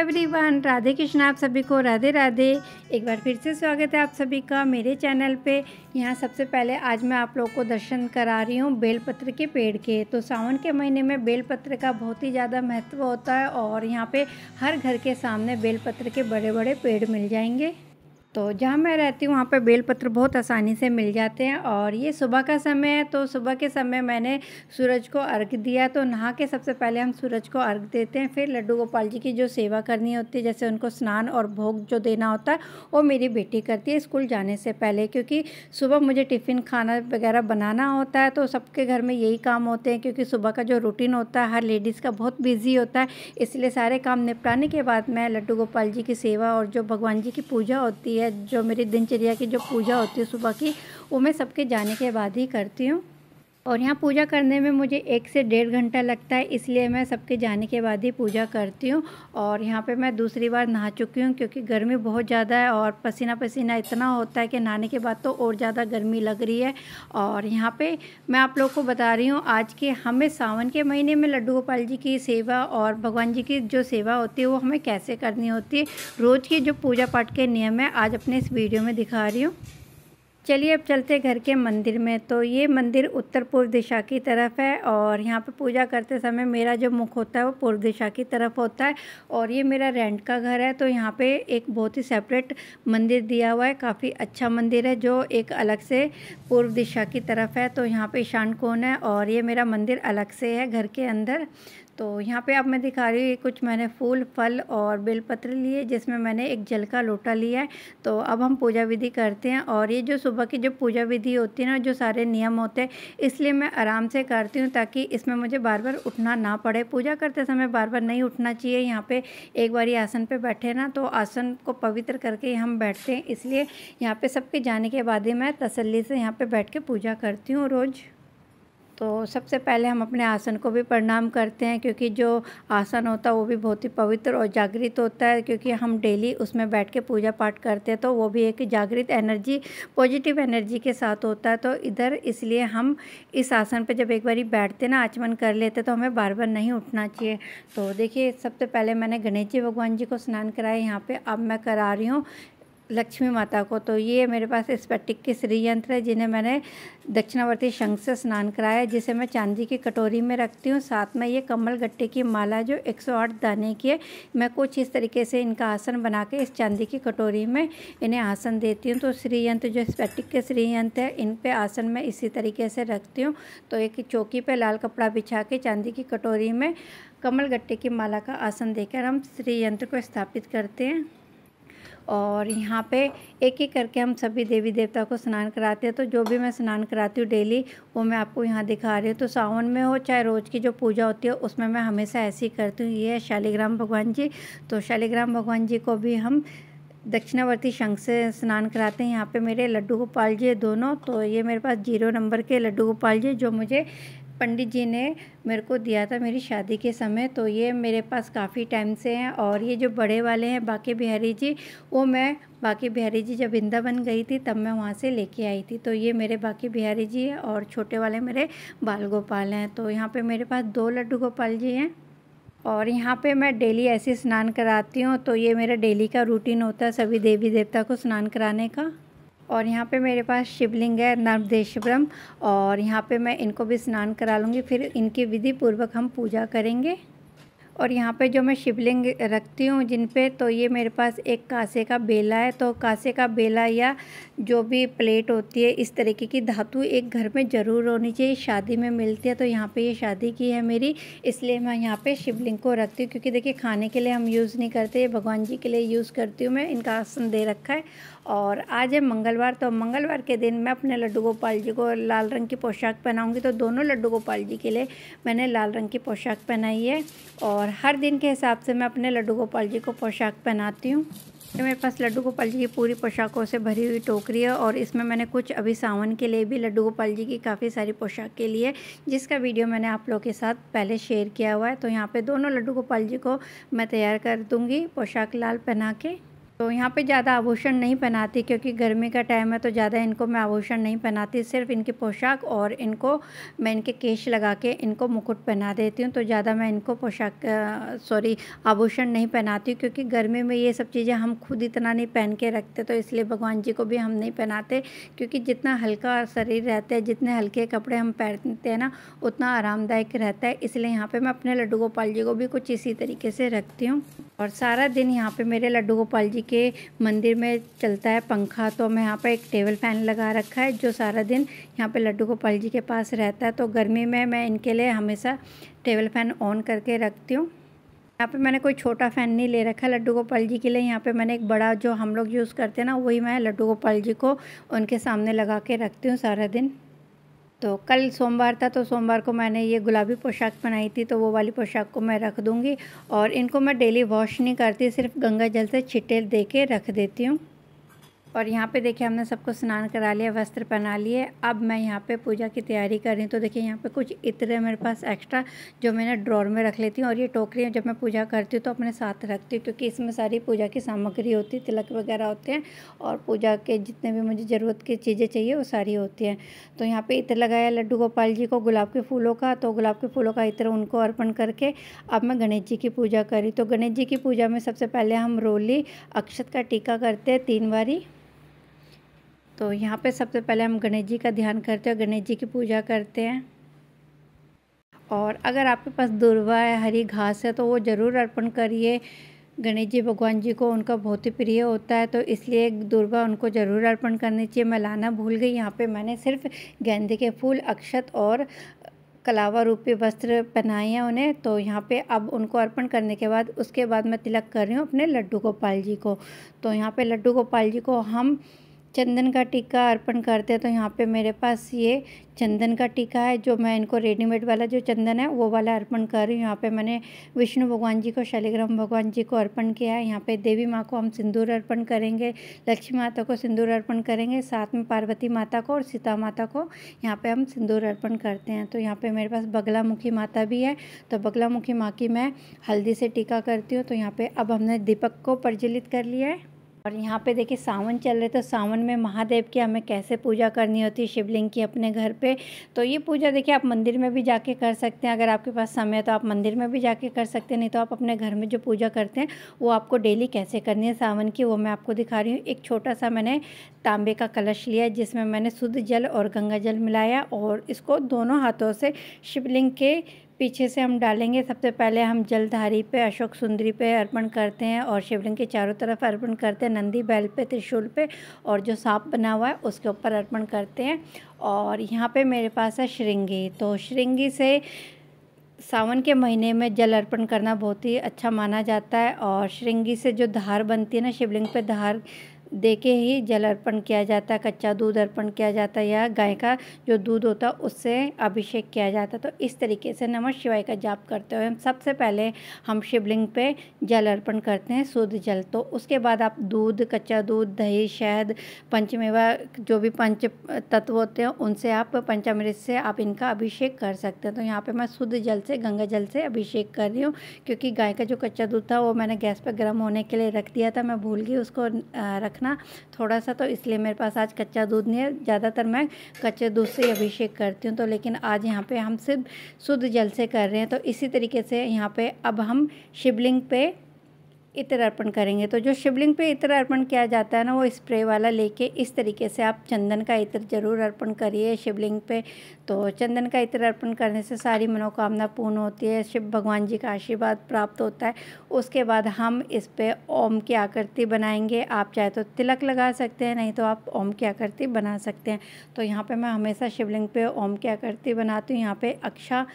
everyone Radhe Krishna आप सभी को राधे राधे एक बार फिर से स्वागत है आप सभी का मेरे चैनल पे यहाँ सबसे पहले आज मैं आप लोगों को दर्शन करा रही हूँ बेलपत्र के पेड़ के तो सावन के महीने में बेलपत्र का बहुत ही ज़्यादा महत्व होता है और यहाँ पे हर घर के सामने बेलपत्र के बड़े बड़े पेड़ मिल जाएंगे तो जहाँ मैं रहती हूँ वहाँ पर बेलपत्र बहुत आसानी से मिल जाते हैं और ये सुबह का समय है तो सुबह के समय मैंने सूरज को अर्घ दिया तो नहा के सबसे पहले हम सूरज को अर्घ देते हैं फिर लड्डू गोपाल जी की जो सेवा करनी होती है जैसे उनको स्नान और भोग जो देना होता है वो मेरी बेटी करती है स्कूल जाने से पहले क्योंकि सुबह मुझे टिफ़िन खाना वगैरह बनाना होता है तो सबके घर में यही काम होते हैं क्योंकि सुबह का जो रूटीन होता है हर लेडीज़ का बहुत बिजी होता है इसलिए सारे काम निपटाने के बाद मैं लड्डू गोपाल जी की सेवा और जो भगवान जी की पूजा होती है है जो मेरी दिनचर्या की जो पूजा होती है सुबह की वो मैं सबके जाने के बाद ही करती हूँ और यहाँ पूजा करने में मुझे एक से डेढ़ घंटा लगता है इसलिए मैं सबके जाने के बाद ही पूजा करती हूँ और यहाँ पे मैं दूसरी बार नहा चुकी हूँ क्योंकि गर्मी बहुत ज़्यादा है और पसीना पसीना इतना होता है कि नहाने के बाद तो और ज़्यादा गर्मी लग रही है और यहाँ पे मैं आप लोग को बता रही हूँ आज के हमें सावन के महीने में लड्डू गोपाल जी की सेवा और भगवान जी की जो सेवा होती है वो हमें कैसे करनी होती है रोज़ की जो पूजा पाठ के नियम है आज अपने इस वीडियो में दिखा रही हूँ चलिए अब चलते घर के मंदिर में तो ये मंदिर उत्तर पूर्व दिशा की तरफ है और यहाँ पे पूजा करते समय मेरा जो मुख होता है वो पूर्व दिशा की तरफ होता है और ये मेरा रेंट का घर है तो यहाँ पे एक बहुत ही सेपरेट मंदिर दिया हुआ है काफ़ी अच्छा मंदिर है जो एक अलग से पूर्व दिशा की तरफ है तो यहाँ पे ईशान कौन है और ये मेरा मंदिर अलग से है घर के अंदर तो यहाँ पे अब मैं दिखा रही हूँ कुछ मैंने फूल फल और बेलपत्र लिए जिसमें मैंने एक जल का लोटा लिया है तो अब हम पूजा विधि करते हैं और ये जो सुबह की जो पूजा विधि होती है ना जो सारे नियम होते हैं इसलिए मैं आराम से करती हूँ ताकि इसमें मुझे बार बार उठना ना पड़े पूजा करते समय बार बार नहीं उठना चाहिए यहाँ पर एक बार आसन पर बैठे ना तो आसन को पवित्र करके हम बैठते हैं इसलिए यहाँ पर सबके जाने के बाद ही मैं तसली से यहाँ पर बैठ के पूजा करती हूँ रोज़ तो सबसे पहले हम अपने आसन को भी प्रणाम करते हैं क्योंकि जो आसन होता है वो भी बहुत ही पवित्र और जागृत होता है क्योंकि हम डेली उसमें बैठ के पूजा पाठ करते हैं तो वो भी एक जागृत एनर्जी पॉजिटिव एनर्जी के साथ होता है तो इधर इसलिए हम इस आसन पर जब एक बार बैठते ना आचमन कर लेते तो हमें बार बार नहीं उठना चाहिए तो देखिए सबसे पहले मैंने गणेश जी भगवान जी को स्नान कराया यहाँ पर अब मैं करा रही हूँ लक्ष्मी माता को तो ये मेरे पास स्पेटिक के के श्रीयंत्र है जिन्हें मैंने दक्षिणावर्ती शंख से स्नान कराया जिसे मैं चांदी की कटोरी में रखती हूँ साथ में ये कमल गट्टे की माला जो 108 दाने की है मैं कुछ इस तरीके से इनका आसन बना के इस चांदी की कटोरी में इन्हें आसन देती हूँ तो श्रीयंत्र जो स्पेटिक के श्री यंत्र है इन पर आसन मैं इसी तरीके से रखती हूँ तो एक चौकी पर लाल कपड़ा बिछा के चांदी की कटोरी में कमल गट्टे की माला का आसन देकर हम श्री यंत्र को स्थापित करते हैं और यहाँ पे एक एक करके हम सभी देवी देवता को स्नान कराते हैं तो जो भी मैं स्नान कराती हूँ डेली वो मैं आपको यहाँ दिखा रही हूँ तो सावन में हो चाहे रोज़ की जो पूजा होती है उसमें मैं हमेशा ऐसे ही करती हूँ ये है शालिग्राम भगवान जी तो शालिग्राम भगवान जी को भी हम दक्षिणावर्ती शंख से स्नान कराते हैं यहाँ पे मेरे लड्डू गोपाल जी दोनों तो ये मेरे पास जीरो नंबर के लड्डू गोपाल जी जो मुझे पंडित जी ने मेरे को दिया था मेरी शादी के समय तो ये मेरे पास काफ़ी टाइम से हैं और ये जो बड़े वाले हैं बाकी बिहारी जी वो मैं बाकी बिहारी जी जब वृंदावन गई थी तब मैं वहाँ से लेके आई थी तो ये मेरे बाकी बिहारी जी हैं और छोटे वाले मेरे बाल गोपाल हैं तो यहाँ पर मेरे पास दो लड्डू गोपाल जी हैं और यहाँ पे मैं डेली ऐसे स्नान कराती हूँ तो ये मेरा डेली का रूटीन होता है सभी देवी देवता को स्नान कराने का और यहाँ पे मेरे पास शिवलिंग है नर्मदेश्वरम और यहाँ पे मैं इनको भी स्नान करा लूँगी फिर इनकी विधि पूर्वक हम पूजा करेंगे और यहाँ पे जो मैं शिवलिंग रखती हूँ जिन पे तो ये मेरे पास एक कासे का बेला है तो कासे का बेला या जो भी प्लेट होती है इस तरीके की धातु एक घर में ज़रूर होनी चाहिए शादी में मिलती है तो यहाँ पे ये शादी की है मेरी इसलिए मैं यहाँ पे शिवलिंग को रखती हूँ क्योंकि देखिए खाने के लिए हम यूज़ नहीं करते भगवान जी के लिए यूज़ करती हूँ मैं इनका आसन दे रखा है और आज है मंगलवार तो मंगलवार के दिन मैं अपने लड्डू गोपाल जी को लाल रंग की पोशाक पहनाऊँगी तो दोनों लड्डू गोपाल जी के लिए मैंने लाल रंग की पोशाक पहनाई है और और हर दिन के हिसाब से मैं अपने लड्डू गोपाल जी को पोशाक पहनाती हूँ तो मेरे पास लड्डू गोपाल जी की पूरी पोशाकों से भरी हुई टोकरी है और इसमें मैंने कुछ अभी सावन के लिए भी लड्डू गोपाल जी की काफ़ी सारी पोशाक के लिए जिसका वीडियो मैंने आप लोगों के साथ पहले शेयर किया हुआ है तो यहाँ पे दोनों लड्डू गोपाल जी को मैं तैयार कर दूँगी पोशाक लाल पहना के तो यहाँ पे ज़्यादा आभूषण नहीं पहनाती क्योंकि गर्मी का टाइम है तो ज़्यादा इनको मैं आभूषण नहीं पहनाती सिर्फ इनकी पोशाक और इनको मैं इनके केश लगा के इनको मुकुट पहना देती हूँ तो ज़्यादा मैं इनको पोशाक सॉरी आभूषण नहीं पहनाती हूँ क्योंकि गर्मी में ये सब चीज़ें हम खुद इतना नहीं पहन के रखते तो इसलिए भगवान जी को भी हम नहीं पहनाते क्योंकि जितना हल्का शरीर रहता है जितने हल्के कपड़े हम पहनते हैं ना उतना आरामदायक रहता है इसलिए यहाँ पर मैं अपने लड्डू गोपाल जी को भी कुछ इसी तरीके से रखती हूँ और सारा दिन यहाँ पर मेरे लड्डू गोपाल जी के मंदिर में चलता है पंखा तो मैं यहाँ पर एक टेबल फैन लगा रखा है जो सारा दिन यहाँ पे लड्डू गोपाल जी के पास रहता है तो गर्मी में मैं इनके लिए हमेशा टेबल फैन ऑन करके रखती हूँ यहाँ पे मैंने कोई छोटा फ़ैन नहीं ले रखा लड्डू गोपाल जी के लिए यहाँ पे मैंने एक बड़ा जो हम लोग यूज़ करते हैं ना वही मैं लड्डू गोपाल जी को उनके सामने लगा के रखती हूँ सारा दिन तो कल सोमवार था तो सोमवार को मैंने ये गुलाबी पोशाक बनाई थी तो वो वाली पोशाक को मैं रख दूँगी और इनको मैं डेली वॉश नहीं करती सिर्फ गंगा जल से छिटे दे के रख देती हूँ और यहाँ पे देखिए हमने सबको स्नान करा लिया वस्त्र पहना लिए अब मैं यहाँ पे पूजा की तैयारी कर रही हूँ तो देखिए यहाँ पे कुछ इतरे मेरे पास एक्स्ट्रा जो मैंने ड्रॉर में रख लेती हूँ और ये टोकरी जब मैं पूजा करती हूँ तो अपने साथ रखती हूँ क्योंकि इसमें सारी पूजा की सामग्री होती है तिलक वगैरह होते हैं और पूजा के जितने भी मुझे ज़रूरत की चीज़ें चाहिए वो सारी होती हैं तो यहाँ पर इत्र लगाया लड्डू गोपाल जी को गुलाब के फूलों का तो गुलाब के फूलों का इत्र उनको अर्पण करके अब मैं गणेश जी की पूजा करी तो गणेश जी की पूजा में सबसे पहले हम रोली अक्षत का टीका करते हैं तीन बारी तो यहाँ पे सबसे पहले हम गणेश जी का ध्यान करते हैं गणेश जी की पूजा करते हैं और अगर आपके पास दुर्वा है हरी घास है तो वो ज़रूर अर्पण करिए गणेश जी भगवान जी को उनका बहुत ही प्रिय होता है तो इसलिए दुर्वा उनको ज़रूर अर्पण करनी चाहिए मैं लाना भूल गई यहाँ पे मैंने सिर्फ गेंदे के फूल अक्षत और कलावा रूपी वस्त्र पहनाए हैं उन्हें तो यहाँ पे अब उनको अर्पण करने के बाद उसके बाद मैं तिलक कर रही हूँ अपने लड्डू गोपाल जी को तो यहाँ पर लड्डू गोपाल जी को हम चंदन का टीका अर्पण करते हैं तो यहाँ पे मेरे पास ये चंदन का टीका है जो मैं इनको रेडीमेड वाला जो चंदन है वो वाला अर्पण कर रही हूँ यहाँ पे मैंने विष्णु भगवान जी को शालिग्राम भगवान जी को अर्पण किया है यहाँ पे देवी माँ को हम सिंदूर अर्पण करेंगे लक्ष्मी माता को सिंदूर अर्पण करेंगे साथ में पार्वती माता को और सीता माता को यहाँ पर हम सिंदूर अर्पण करते हैं तो यहाँ पर मेरे पास बगलामुखी माता भी है तो बगलामुखी माँ की मैं हल्दी से टीका करती हूँ तो यहाँ पर अब हमने दीपक को प्रज्वलित कर लिया है और यहाँ पे देखिए सावन चल रहे तो सावन में महादेव की हमें कैसे पूजा करनी होती है शिवलिंग की अपने घर पे तो ये पूजा देखिए आप मंदिर में भी जाके कर सकते हैं अगर आपके पास समय है तो आप मंदिर में भी जाके कर सकते हैं नहीं तो आप अपने घर में जो पूजा करते हैं वो आपको डेली कैसे करनी है सावन की वो मैं आपको दिखा रही हूँ एक छोटा सा मैंने तांबे का कलश लिया जिसमें मैंने शुद्ध जल और गंगा जल मिलाया और इसको दोनों हाथों से शिवलिंग के पीछे से हम डालेंगे सबसे पहले हम जलधारी पे अशोक सुंदरी पे अर्पण करते हैं और शिवलिंग के चारों तरफ अर्पण करते हैं नंदी बैल पे त्रिशूल पे और जो सांप बना हुआ है उसके ऊपर अर्पण करते हैं और यहाँ पे मेरे पास है श्रृंगी तो श्रृंगी से सावन के महीने में जल अर्पण करना बहुत ही अच्छा माना जाता है और श्रृंगी से जो धार बनती है ना शिवलिंग पे धार देके ही जल अर्पण किया जाता है कच्चा दूध अर्पण किया जाता है या गाय का जो दूध होता है उससे अभिषेक किया जाता है तो इस तरीके से नमः शिवाय का जाप करते हुए हम सबसे पहले हम शिवलिंग पे जल अर्पण करते हैं शुद्ध जल तो उसके बाद आप दूध कच्चा दूध दही शहद पंचमेवा जो भी पंच तत्व होते हैं उनसे आप पंचामृत से आप इनका अभिषेक कर सकते हैं तो यहाँ पर मैं शुद्ध जल से गंगा जल से अभिषेक कर रही हूँ क्योंकि गाय का जो कच्चा दूध था वो मैंने गैस पर गर्म होने के लिए रख दिया था मैं भूल गई उसको रख रखना थोड़ा सा तो इसलिए मेरे पास आज कच्चा दूध नहीं है ज़्यादातर मैं कच्चे दूध से अभिषेक करती हूँ तो लेकिन आज यहाँ पे हम सिर्फ शुद्ध जल से कर रहे हैं तो इसी तरीके से यहाँ पे अब हम शिवलिंग पे इतर अर्पण करेंगे तो जो शिवलिंग पे इतर अर्पण किया जाता है ना वो स्प्रे वाला लेके इस तरीके से आप चंदन का इतर जरूर अर्पण करिए शिवलिंग पे तो चंदन का इत्र अर्पण करने से सारी मनोकामना पूर्ण होती है शिव भगवान जी का आशीर्वाद प्राप्त होता है उसके बाद हम इस पर ओम की आकृति बनाएंगे आप चाहे तो तिलक लगा सकते हैं नहीं तो आप ओम की आकृति बना सकते हैं तो यहाँ पे मैं हमेशा शिवलिंग पे ओम की आकृति बनाती हूँ यहाँ पे अक्षा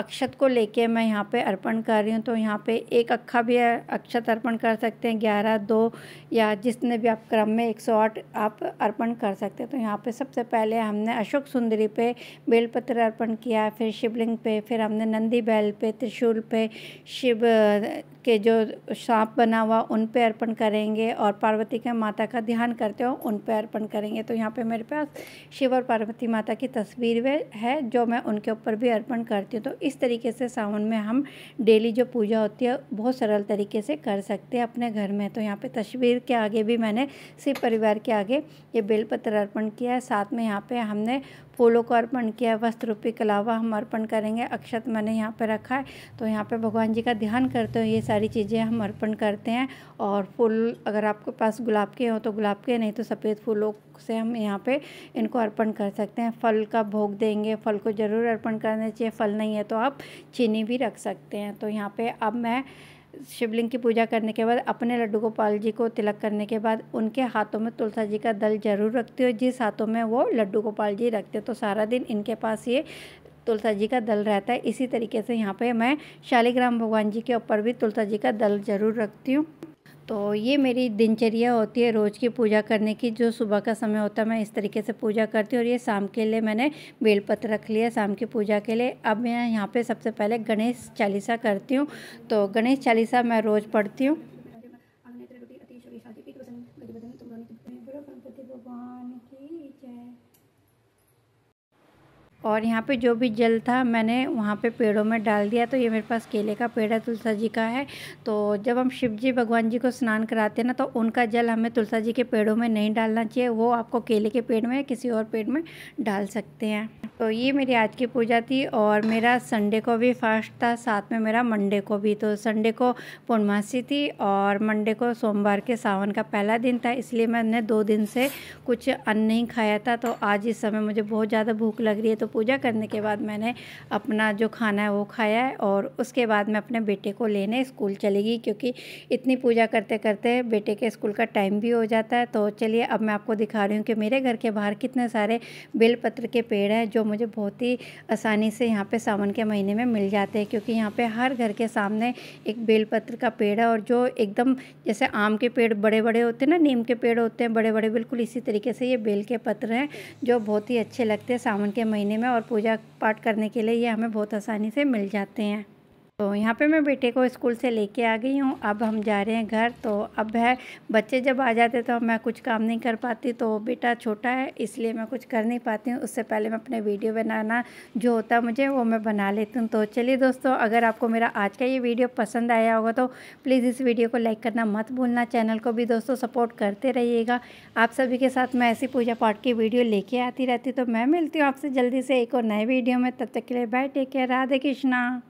अक्षत को लेके मैं यहाँ पे अर्पण कर रही हूँ तो यहाँ पे एक अक्खा भी अक्षत अर्पण कर सकते हैं ग्यारह दो या जिसने भी आप क्रम में एक सौ आठ आप अर्पण कर सकते हैं तो यहाँ पर सबसे पहले हमने अशोक सुंदरी पे बेलपत्र अर्पण किया फिर शिवलिंग पे फिर हमने नंदी बैल पे त्रिशूल पे शिव के जो सांप बना हुआ उन पे अर्पण करेंगे और पार्वती के माता का ध्यान करते हो उन पे अर्पण करेंगे तो यहाँ पे मेरे पास शिव और पार्वती माता की तस्वीर है जो मैं उनके ऊपर भी अर्पण करती हूँ तो इस तरीके से सावन में हम डेली जो पूजा होती है बहुत सरल तरीके से कर सकते हैं अपने घर में तो यहाँ पे तस्वीर के आगे भी मैंने शिव परिवार के आगे ये बेलपत्र अर्पण किया है साथ में यहाँ पे हमने फूलों को अर्पण किया है वस्त्र रूपी कलावा हम अर्पण करेंगे अक्षत मैंने यहाँ पर रखा है तो यहाँ पर भगवान जी का ध्यान करते हुए ये सारी चीज़ें हम अर्पण करते हैं और फूल अगर आपके पास गुलाब के हों तो गुलाब के नहीं तो सफ़ेद फूलों से हम यहाँ पे इनको अर्पण कर सकते हैं फल का भोग देंगे फल को ज़रूर अर्पण करना चाहिए फल नहीं है तो आप चीनी भी रख सकते हैं तो यहाँ पे अब मैं शिवलिंग की पूजा करने के बाद अपने लड्डू गोपाल जी को तिलक करने के बाद उनके हाथों में तुलसा जी का दल जरूर रखते हो जिस हाथों में वो लड्डू गोपाल जी रखते हो तो सारा दिन इनके पास ये तुलसा जी का दल रहता है इसी तरीके से यहाँ पे मैं शालिग्राम भगवान जी के ऊपर भी तुलसा जी का दल जरूर रखती हूँ तो ये मेरी दिनचर्या होती है रोज़ की पूजा करने की जो सुबह का समय होता है मैं इस तरीके से पूजा करती हूँ और ये शाम के लिए मैंने बेलपत्र रख लिया शाम की पूजा के लिए अब मैं यहाँ पे सबसे पहले गणेश चालीसा करती हूँ तो गणेश चालीसा मैं रोज़ पढ़ती हूँ और यहाँ पे जो भी जल था मैंने वहाँ पे पेड़ों में डाल दिया तो ये मेरे पास केले का पेड़ है तुलसा जी का है तो जब हम शिव जी भगवान जी को स्नान कराते हैं ना तो उनका जल हमें तुलसा जी के पेड़ों में नहीं डालना चाहिए वो आपको केले के पेड़ में या किसी और पेड़ में डाल सकते हैं तो ये मेरी आज की पूजा थी और मेरा संडे को भी फास्ट था साथ में मेरा मंडे को भी तो संडे को पूर्णमासी थी और मंडे को सोमवार के सावन का पहला दिन था इसलिए मैंने दो दिन से कुछ अन्न नहीं खाया था तो आज इस समय मुझे बहुत ज़्यादा भूख लग रही है तो पूजा करने के बाद मैंने अपना जो खाना है वो खाया है और उसके बाद मैं अपने बेटे को लेने स्कूल चली गई क्योंकि इतनी पूजा करते करते बेटे के स्कूल का टाइम भी हो जाता है तो चलिए अब मैं आपको दिखा रही हूँ कि मेरे घर के बाहर कितने सारे बेलपत्र के पेड़ हैं जो मुझे बहुत ही आसानी से यहाँ पर सावन के महीने में मिल जाते हैं क्योंकि यहाँ पे हर घर के सामने एक बेलपत्र का पेड़ है और जो एकदम जैसे आम के पेड़ बड़े बड़े होते हैं ना नीम के पेड़ होते हैं बड़े बड़े बिल्कुल इसी तरीके से ये बेल के पत्र हैं जो बहुत ही अच्छे लगते हैं सावन के महीने में और पूजा पाठ करने के लिए ये हमें बहुत आसानी से मिल जाते हैं तो यहाँ पे मैं बेटे को स्कूल से लेके आ गई हूँ अब हम जा रहे हैं घर तो अब है बच्चे जब आ जाते तो मैं कुछ काम नहीं कर पाती तो बेटा छोटा है इसलिए मैं कुछ कर नहीं पाती हूँ उससे पहले मैं अपने वीडियो बनाना जो होता है मुझे वो मैं बना लेती हूँ तो चलिए दोस्तों अगर आपको मेरा आज का ये वीडियो पसंद आया होगा तो प्लीज़ इस वीडियो को लाइक करना मत भूलना चैनल को भी दोस्तों सपोर्ट करते रहिएगा आप सभी के साथ मैं ऐसी पूजा पाठ की वीडियो लेके आती रहती तो मैं मिलती हूँ आपसे जल्दी से एक और नए वीडियो में तब तक के लिए bye take care Radhe Krishna